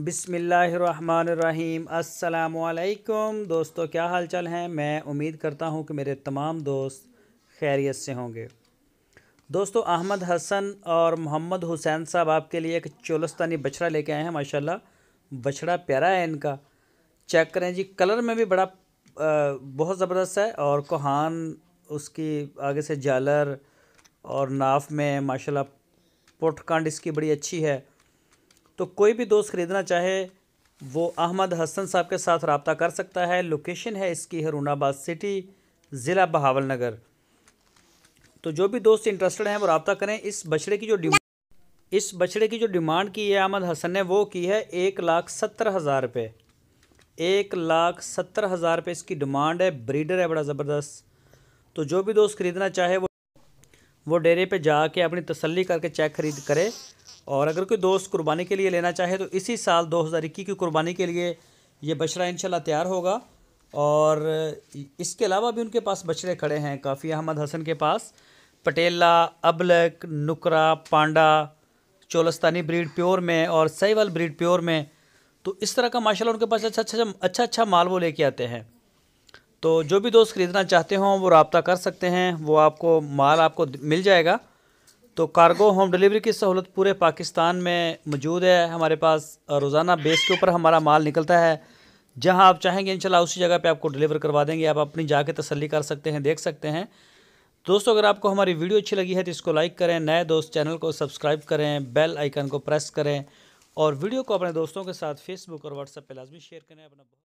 बिसमीम् अल्लाम दोस्तों क्या हालचाल हैं मैं उम्मीद करता हूं कि मेरे तमाम दोस्त खैरियत से होंगे दोस्तों अहमद हसन और मोहम्मद हुसैन साहब आपके लिए एक चोलस्तानी बछड़ा लेके आए हैं माशाल्लाह बछड़ा प्यारा है इनका चेक करें जी कलर में भी बड़ा आ, बहुत ज़बरदस्त है और कोहान उसकी आगे से जालर और नाफ में माशाल्लाह पोटकांड इसकी बड़ी अच्छी है तो कोई भी दोस्त ख़रीदना चाहे वो अहमद हसन साहब के साथ रबता कर सकता है लोकेशन है इसकी हरूणाबाद सिटी ज़िला बहावल नगर तो जो भी दोस्त इंटरेस्टेड हैं वो रबता करें इस बछड़े की जो इस बछड़े की जो डिमांड की है अहमद हसन ने वो की है एक लाख सत्तर हज़ार रुपये एक लाख सत्तर हज़ार रुपये इसकी डिमांड है ब्रीडर है बड़ा ज़बरदस्त तो जो भी दोस्त ख़रीदना चाहे वो वो डेरे पे जाके अपनी तसल्ली करके चेक खरीद करे और अगर कोई दोस्त कुर्बानी के लिए लेना चाहे तो इसी साल दो हज़ार इक्कीस की कुर्बानी के लिए ये बछड़ा इन तैयार होगा और इसके अलावा भी उनके पास बछड़े खड़े हैं काफ़ी अहमद हसन के पास पटेला अबलक नुकरा पांडा चोलस्तानी ब्रीड प्योर में और सहीवल ब्रीड प्योर में तो इस तरह का माशाल्लाह उनके पास अच्छा अच्छा अच्छा अच्छा माल वो लेके आते हैं तो जो भी दोस्त ख़रीदना चाहते हों वो रबता कर सकते हैं वो आपको माल आपको मिल जाएगा तो कार्गो होम डिलीवरी की सहूलत पूरे पाकिस्तान में मौजूद है हमारे पास रोज़ाना बेस के ऊपर हमारा माल निकलता है जहां आप चाहेंगे इंशाल्लाह उसी जगह पे आपको डिलीवर करवा देंगे आप अपनी जाके तसल्ली कर सकते हैं देख सकते हैं दोस्तों अगर आपको हमारी वीडियो अच्छी लगी है तो इसको लाइक करें नए दोस्त चैनल को सब्सक्राइब करें बेल आइकन को प्रेस करें और वीडियो को अपने दोस्तों के साथ फेसबुक और व्हाट्सएप पर लाजमी शेयर करें अपना